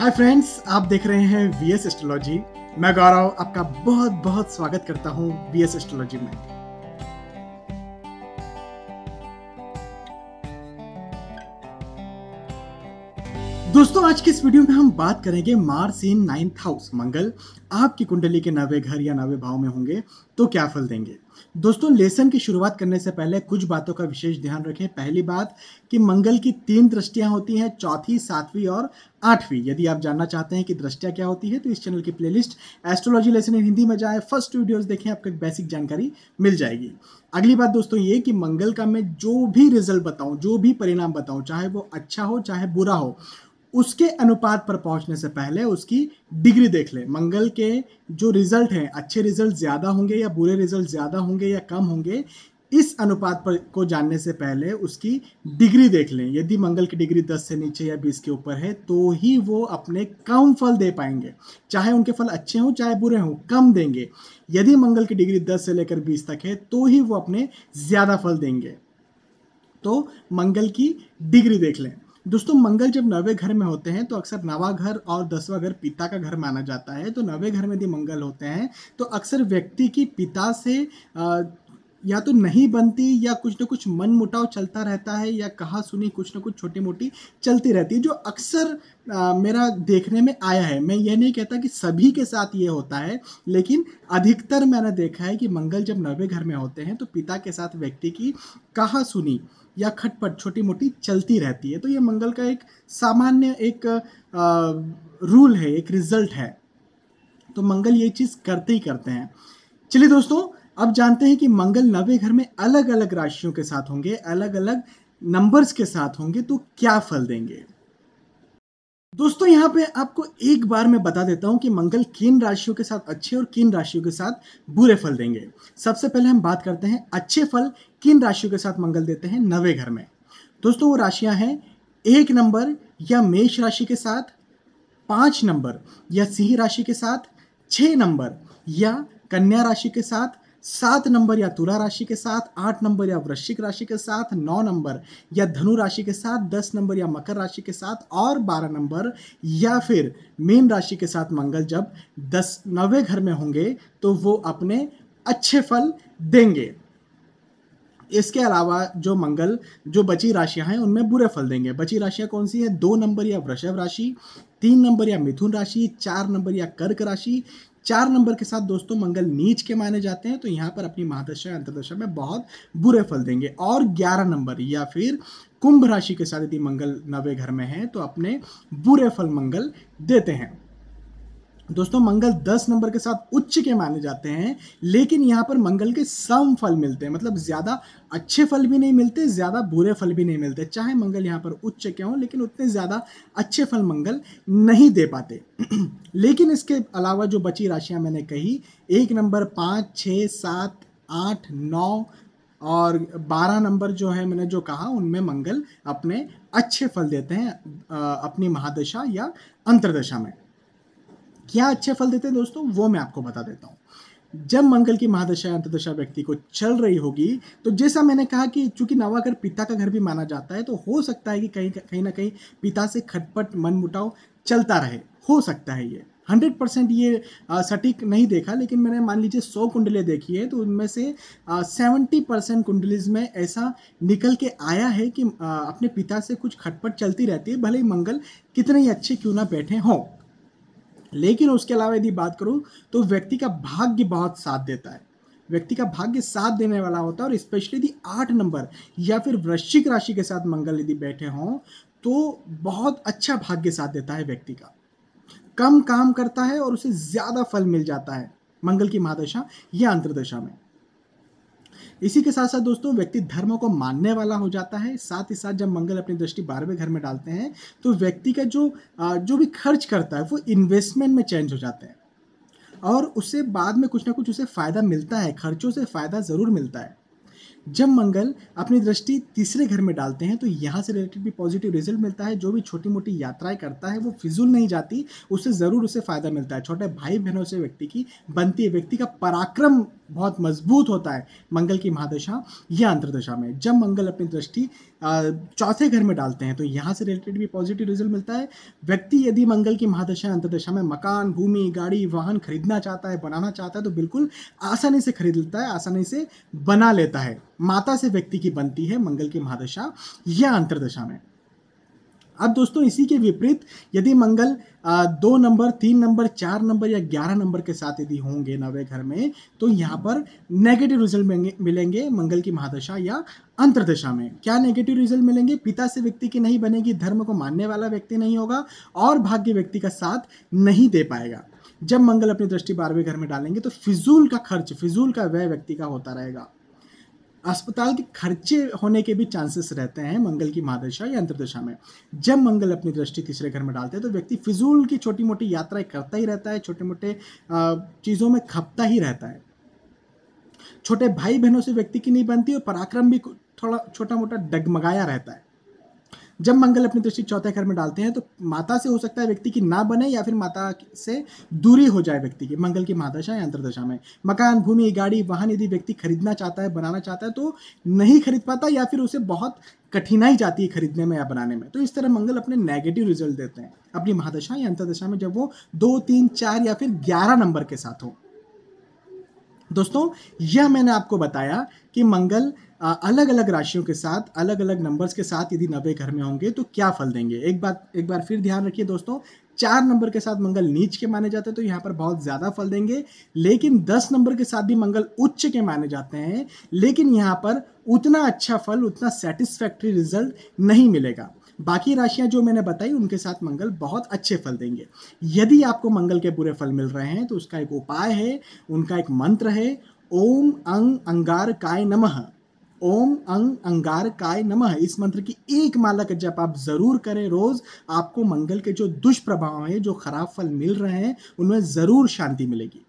hi friends आप देख रहे हैं वी एस एस्ट्रोलॉजी मैं गौरव आपका बहुत बहुत स्वागत करता हूँ वी एस एस्ट्रोलॉजी में दोस्तों आज के इस वीडियो में हम बात करेंगे मार्स इन नाइन्थ हाउस मंगल आपकी कुंडली के नवे घर या नवे भाव में होंगे तो क्या फल देंगे दोस्तों लेसन की शुरुआत करने से पहले कुछ बातों का विशेष ध्यान रखें पहली बात कि मंगल की तीन दृष्टियां होती हैं चौथी सातवीं और आठवीं यदि आप जानना चाहते हैं कि दृष्टियां क्या होती है तो इस चैनल की playlist astrology lesson in Hindi में जाए फर्स्ट वीडियोस देखें आपको एक बेसिक जानकारी मिल जाएगी अगली बात दोस्तों ये कि मंगल का मैं जो भी रिजल्ट बताऊं जो भी परिणाम बताऊं चाहे वो अच्छा हो चाहे बुरा हो उसके अनुपात पर पहुंचने से पहले उसकी डिग्री देख लें मंगल के जो रिजल्ट हैं अच्छे रिजल्ट ज़्यादा होंगे या बुरे रिजल्ट ज़्यादा होंगे या कम होंगे इस अनुपात पर को जानने से पहले उसकी डिग्री देख लें यदि मंगल की डिग्री 10 से नीचे या 20 के ऊपर है तो ही वो अपने कम फल दे पाएंगे चाहे उनके फल अच्छे हों चाहे बुरे हों कम देंगे यदि मंगल की डिग्री 10 से लेकर 20 तक है तो ही वो अपने ज़्यादा फल देंगे तो मंगल की डिग्री देख लें दोस्तों मंगल जब नवे घर में होते हैं तो अक्सर नवा घर और दसवा घर पिता का घर माना जाता है तो नवे घर में यदि मंगल होते हैं तो अक्सर व्यक्ति की पिता से या तो नहीं बनती या कुछ ना कुछ मन मुटाव चलता रहता है या कहा सुनी कुछ ना कुछ छोटी मोटी चलती रहती है जो अक्सर मेरा देखने में आया है मैं ये नहीं कहता कि सभी के साथ ये होता है लेकिन अधिकतर मैंने देखा है कि मंगल जब नवे घर में होते हैं तो पिता के साथ व्यक्ति की कहा सुनी या खटपट छोटी मोटी चलती रहती है तो ये मंगल का एक सामान्य एक रूल है एक रिजल्ट है तो मंगल ये चीज़ करते ही करते हैं चलिए दोस्तों अब जानते हैं कि मंगल नवे घर में अलग अलग राशियों के साथ होंगे अलग अलग नंबर्स के साथ होंगे तो क्या फल देंगे दोस्तों यहाँ पे आपको एक बार मैं बता देता हूँ कि मंगल किन राशियों के साथ अच्छे और किन राशियों के साथ बुरे फल देंगे सबसे पहले हम बात करते हैं अच्छे फल किन राशियों के साथ मंगल देते हैं नवे घर में दोस्तों वो राशियां हैं एक नंबर या मेष राशि के साथ पाँच नंबर या सिंह राशि के साथ छः नंबर या कन्या राशि के साथ सात नंबर या तुला राशि के साथ आठ नंबर या वृश्चिक राशि के साथ नौ नंबर या धनु राशि के साथ दस नंबर या मकर राशि के साथ और बारह नंबर या फिर मीन राशि के साथ मंगल जब दस नवे घर में होंगे तो वो अपने अच्छे फल देंगे इसके अलावा जो मंगल जो बची राशियां हैं उनमें बुरे फल देंगे बची राशियां कौन सी हैं दो नंबर या वृषभ राशि तीन नंबर या मिथुन राशि चार नंबर या कर्क राशि चार नंबर के साथ दोस्तों मंगल नीच के माने जाते हैं तो यहाँ पर अपनी महादशा अंतरदशा में बहुत बुरे फल देंगे और ग्यारह नंबर या फिर कुंभ राशि के साथ यदि मंगल नवे घर में है तो अपने बुरे फल मंगल देते हैं दोस्तों मंगल दस नंबर के साथ उच्च के माने जाते हैं लेकिन यहाँ पर मंगल के सम फल मिलते हैं मतलब ज़्यादा अच्छे फल भी नहीं मिलते ज़्यादा बुरे फल भी नहीं मिलते चाहे मंगल यहाँ पर उच्च के हों लेकिन उतने ज़्यादा अच्छे फल मंगल नहीं दे पाते लेकिन इसके अलावा जो बची राशियाँ मैंने कही एक नंबर पाँच छः सात आठ नौ और बारह नंबर जो है मैंने जो कहा उनमें मंगल अपने अच्छे फल देते हैं अपनी महादशा या अंतर्दशा में क्या अच्छे फल देते हैं दोस्तों वो मैं आपको बता देता हूँ जब मंगल की महादशा अंतदशा व्यक्ति को चल रही होगी तो जैसा मैंने कहा कि चूंकि नवाकर पिता का घर भी माना जाता है तो हो सकता है कि कहीं कहीं ना कहीं पिता से खटपट मनमुटाव चलता रहे हो सकता है ये हंड्रेड परसेंट ये सटीक नहीं देखा लेकिन मैंने मान लीजिए सौ कुंडली देखी है तो उनमें से सेवेंटी परसेंट कुंडलीज में ऐसा निकल के आया है कि आ, अपने पिता से कुछ खटपट चलती रहती है भले ही मंगल कितने ही अच्छे क्यों ना बैठे हों लेकिन उसके अलावा यदि बात करूँ तो व्यक्ति का भाग्य बहुत साथ देता है व्यक्ति का भाग्य साथ देने वाला होता है और स्पेशली यदि आठ नंबर या फिर वृश्चिक राशि के साथ मंगल यदि बैठे हों तो बहुत अच्छा भाग्य साथ देता है व्यक्ति का कम काम करता है और उसे ज़्यादा फल मिल जाता है मंगल की महादशा या अंतर्दशा में इसी के साथ साथ दोस्तों व्यक्ति धर्म को मानने वाला हो जाता है साथ ही साथ जब मंगल अपनी दृष्टि बारहवें घर में डालते हैं तो व्यक्ति का जो जो भी खर्च करता है वो इन्वेस्टमेंट में चेंज हो जाते हैं और उससे बाद में कुछ ना कुछ उसे फ़ायदा मिलता है खर्चों से फ़ायदा ज़रूर मिलता है जब मंगल अपनी दृष्टि तीसरे घर में डालते हैं तो यहाँ से रिलेटेड भी पॉजिटिव रिजल्ट मिलता है जो भी छोटी मोटी यात्राएं करता है वो फिजूल नहीं जाती उससे ज़रूर उसे फ़ायदा मिलता है छोटे भाई बहनों से व्यक्ति की बनती है व्यक्ति का पराक्रम बहुत मजबूत होता है मंगल की महादशा या अंतरदशा में जब मंगल अपनी दृष्टि चौथे घर में डालते हैं तो यहाँ से रिलेटेड भी पॉजिटिव रिजल्ट मिलता है व्यक्ति यदि मंगल की महादशा अंतरदशा में मकान भूमि गाड़ी वाहन खरीदना चाहता है बनाना चाहता है तो बिल्कुल आसानी से खरीद लेता है आसानी से बना लेता है माता से व्यक्ति की बनती है मंगल की महादशा या अंतरदशा में अब दोस्तों इसी के विपरीत यदि मंगल दो नंबर तीन नंबर चार नंबर या ग्यारह नंबर के साथ यदि होंगे नवे घर में तो यहाँ पर नेगेटिव रिजल्ट मिलेंगे मंगल की महादशा या अंतरदशा में क्या नेगेटिव रिजल्ट मिलेंगे पिता से व्यक्ति की नहीं बनेगी धर्म को मानने वाला व्यक्ति नहीं होगा और भाग्य व्यक्ति का साथ नहीं दे पाएगा जब मंगल अपनी दृष्टि बारहवें घर में डालेंगे तो फिजूल का खर्च फिजूल का व्यय व्यक्ति का होता रहेगा अस्पताल के खर्चे होने के भी चांसेस रहते हैं मंगल की महादशा या अंतरदशा में जब मंगल अपनी दृष्टि तीसरे घर में डालते हैं तो व्यक्ति फिजूल की छोटी मोटी यात्राएं करता ही रहता है छोटे मोटे चीज़ों में खपता ही रहता है छोटे भाई बहनों से व्यक्ति की नहीं बनती और पराक्रम भी थोड़ा छोटा मोटा डगमगाया रहता है जब मंगल अपनी दृष्टि चौथे घर में डालते हैं तो माता से हो सकता है व्यक्ति की ना बने या फिर माता से दूरी हो जाए व्यक्ति की मंगल की महादशा या अंतरदशा में मकान भूमि गाड़ी वाहन यदि व्यक्ति खरीदना चाहता है बनाना चाहता है तो नहीं खरीद पाता या फिर उसे बहुत कठिनाई जाती है खरीदने में या बनाने में तो इस तरह मंगल अपने नेगेटिव रिजल्ट देते हैं अपनी महादशा या अंतरदशा में जब वो दो तीन चार या फिर ग्यारह नंबर के साथ हो दोस्तों यह मैंने आपको बताया कि मंगल अलग अलग राशियों के साथ अलग अलग नंबर्स के साथ यदि नवे घर में होंगे तो क्या फल देंगे एक बात एक बार फिर ध्यान रखिए दोस्तों चार नंबर के साथ मंगल नीच के माने जाते हैं तो यहाँ पर बहुत ज़्यादा फल देंगे लेकिन दस नंबर के साथ भी मंगल उच्च के माने जाते हैं लेकिन यहाँ पर उतना अच्छा फल उतना सेटिस्फैक्ट्री रिजल्ट नहीं मिलेगा बाकी राशियां जो मैंने बताई उनके साथ मंगल बहुत अच्छे फल देंगे यदि आपको मंगल के बुरे फल मिल रहे हैं तो उसका एक उपाय है उनका एक मंत्र है ओम अंग अंगार काय नमः ओम अंग अंगार काय नमः इस मंत्र की एक माला का जप आप जरूर करें रोज आपको मंगल के जो दुष्प्रभाव हैं जो खराब फल मिल रहे हैं उनमें जरूर शांति मिलेगी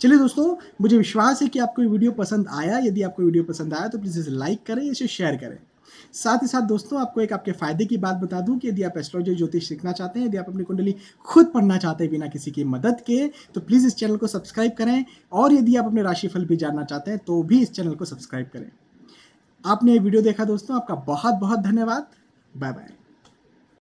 चलिए दोस्तों मुझे विश्वास है कि आपको ये वीडियो पसंद आया यदि आपको वीडियो पसंद आया तो प्लीज़ इसे लाइक करें इसे शेयर करें साथ ही साथ दोस्तों आपको एक आपके फ़ायदे की बात बता दूं कि यदि आप एस्ट्रोलॉजी ज्योतिष सीखना चाहते हैं यदि आप अपनी कुंडली खुद पढ़ना चाहते हैं बिना किसी की मदद के तो प्लीज़ इस चैनल को सब्सक्राइब करें और यदि आप अपने राशिफल भी जानना चाहते हैं तो भी इस चैनल को सब्सक्राइब करें आपने ये वीडियो देखा दोस्तों आपका बहुत बहुत धन्यवाद बाय बाय